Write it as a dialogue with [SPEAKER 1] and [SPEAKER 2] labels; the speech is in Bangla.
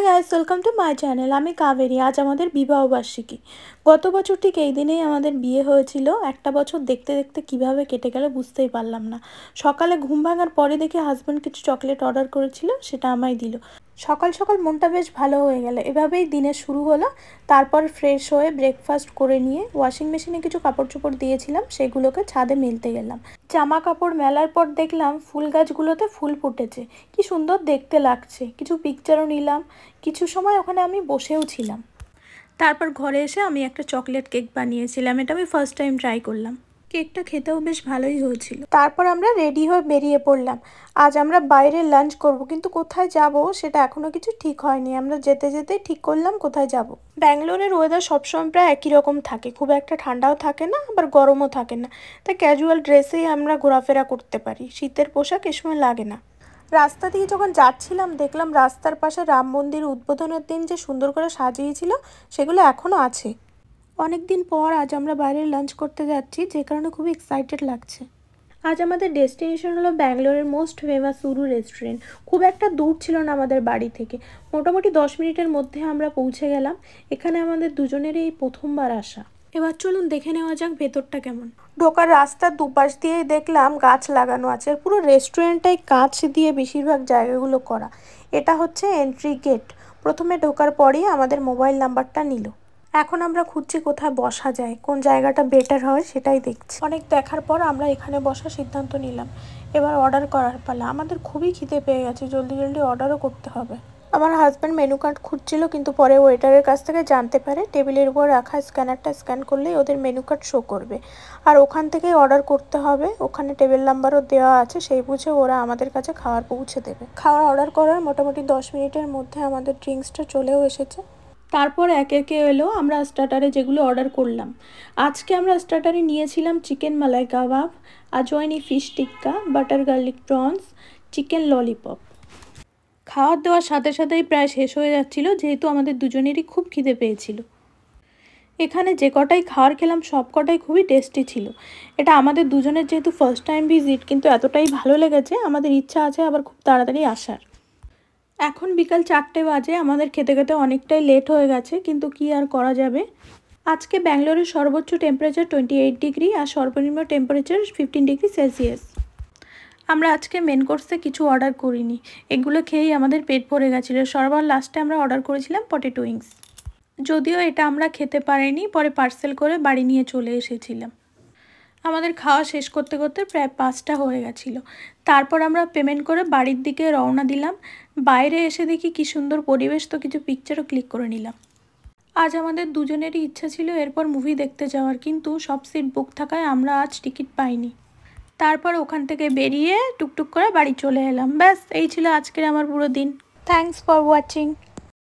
[SPEAKER 1] High guys welcome to my channel আমি কাবেরি আজ আমাদের বিবাহবার্ষিকী গত বছর ঠিক এই দিনেই আমাদের বিয়ে হয়েছিল একটা বছর দেখতে দেখতে কিভাবে কেটে গেল বুঝতেই পারলাম না সকালে ঘুম ভাঙার পরে দেখে হাজব্যান্ড কিছু চকলেট অর্ডার করেছিল সেটা আমায় দিল সকাল সকাল মনটা বেশ ভালো হয়ে গেল এভাবেই দিনের শুরু হলো তারপর ফ্রেশ হয়ে ব্রেকফাস্ট করে নিয়ে ওয়াশিং মেশিনে কিছু কাপড় চোপড় দিয়েছিলাম সেগুলোকে ছাদে মেলতে গেলাম জামা কাপড় মেলার পর দেখলাম ফুল গাছগুলোতে ফুল ফুটেছে কি সুন্দর দেখতে লাগছে কিছু পিকচারও নিলাম কিছু সময় ওখানে আমি বসেও ছিলাম তারপর ঘরে এসে আমি একটা চকলেট কেক বানিয়েছিলাম এটা আমি ফার্স্ট টাইম ট্রাই করলাম কেকটা খেতেও বেশ ভালোই হয়েছিল তারপর আমরা রেডি হয়ে বেরিয়ে পড়লাম আজ আমরা বাইরে লাঞ্চ করব কিন্তু কোথায় যাব সেটা এখনও কিছু ঠিক হয়নি আমরা যেতে যেতে ঠিক করলাম কোথায় যাব। ব্যাঙ্গালোরের ওয়েদার সবসময় প্রায় একই রকম থাকে খুব একটা ঠান্ডাও থাকে না আবার গরমও থাকে না তাই ক্যাজুয়াল ড্রেসেই আমরা ঘোরাফেরা করতে পারি শীতের পোশাক এ সময় লাগে না রাস্তা দিয়ে যখন যাচ্ছিলাম দেখলাম রাস্তার পাশে রাম মন্দির উদ্বোধনের দিন যে সুন্দর করে সাজিয়েছিল সেগুলো এখনও আছে অনেক দিন পর আজ আমরা বাইরে লাঞ্চ করতে যাচ্ছি যে কারণে খুবই এক্সাইটেড লাগছে আজ আমাদের ডেস্টিনেশন হলো ব্যাঙ্গালোরের মোস্ট ফেমাস সুরু রেস্টুরেন্ট খুব একটা দূর ছিল না আমাদের বাড়ি থেকে মোটামুটি দশ মিনিটের মধ্যে আমরা পৌঁছে গেলাম এখানে আমাদের দুজনের এই প্রথমবার আসা এবার চলুন দেখে নেওয়া যাক ভেতরটা কেমন ঢোকার রাস্তার দুপাশ দিয়েই দেখলাম গাছ লাগানো আছে পুরো রেস্টুরেন্টটাই কাঁচ দিয়ে বেশিরভাগ জায়গাগুলো করা এটা হচ্ছে এন্ট্রি গেট প্রথমে ঢোকার পরেই আমাদের মোবাইল নাম্বারটা নিল এখন আমরা খুঁজছি কোথায় বসা যায় কোন জায়গাটা বেটার হয় সেটাই দেখছি অনেক দেখার পর আমরা এখানে বসার সিদ্ধান্ত নিলাম এবার অর্ডার করার পালা আমাদের খুবই খিদে পেয়ে গেছে জলদি জলদি অর্ডারও করতে হবে আমার হাজব্যান্ড মেনু কার্ড খুঁজছিল কিন্তু পরে ওয়েটারের কাছ থেকে জানতে পারে টেবিলের উপর রাখা স্ক্যানারটা স্ক্যান করলেই ওদের মেনু কার্ড শো করবে আর ওখান থেকেই অর্ডার করতে হবে ওখানে টেবিল নাম্বারও দেওয়া আছে সেই বুঝে ওরা আমাদের কাছে খাওয়ার পৌঁছে দেবে খাওয়ার অর্ডার করার মোটামুটি দশ মিনিটের মধ্যে আমাদের ড্রিঙ্কসটা চলেও এসেছে তারপর এক একে এলো আমরা স্টার্টারে যেগুলো অর্ডার করলাম আজকে আমরা স্টার্টারে নিয়েছিলাম চিকেন মালাই কাবাব আজয়নি fish tikka butter garlic prawns chicken lollipop খাওয়ার দেওয়ার সাথে সাথেই প্রায় শেষ হয়ে যাচ্ছিলো যেহেতু আমাদের দুজনেরই খুব খিদে পেয়েছিল এখানে যে কটাই খাওয়ার খেলাম সব কটাই খুবই টেস্টি ছিল এটা আমাদের দুজনের যেহেতু ফার্স্ট টাইম ভিজিট কিন্তু এতটাই ভালো লেগেছে আমাদের ইচ্ছা আছে আবার খুব তাড়াতাড়ি আসার এখন বিকাল চারটে বাজে আমাদের খেতে খেতে অনেকটাই লেট হয়ে গেছে কিন্তু কি আর করা যাবে আজকে ব্যাঙ্গালোরের সর্বোচ্চ টেম্পারেচার টোয়েন্টি এইট ডিগ্রি আর সর্বনিম্ন টেম্পারেচার ফিফটিন ডিগ্রি সেলসিয়াস আমরা আজকে মেন কোর্সে কিছু অর্ডার করিনি এগুলো খেয়েই আমাদের পেট ভরে গেছিলো সর্বার লাস্টে আমরা অর্ডার করেছিলাম পটেটো উইংস যদিও এটা আমরা খেতে পারিনি পরে পার্সেল করে বাড়ি নিয়ে চলে এসেছিলাম আমাদের খাওয়া শেষ করতে করতে প্রায় পাঁচটা হয়ে গেছিলো তারপর আমরা পেমেন্ট করে বাড়ির দিকে রওনা দিলাম বাইরে এসে দেখি কি সুন্দর পরিবেশ তো কিছু পিকচারও ক্লিক করে নিলাম আজ আমাদের দুজনেরই ইচ্ছা ছিল এরপর মুভি দেখতে যাওয়ার কিন্তু সব সিট বুক থাকায় আমরা আজ টিকিট পাইনি তারপর ওখান থেকে বেরিয়ে টুকটুক করে বাড়ি চলে এলাম ব্যাস এই ছিল আজকের আমার পুরো দিন থ্যাংকস ফর ওয়াচিং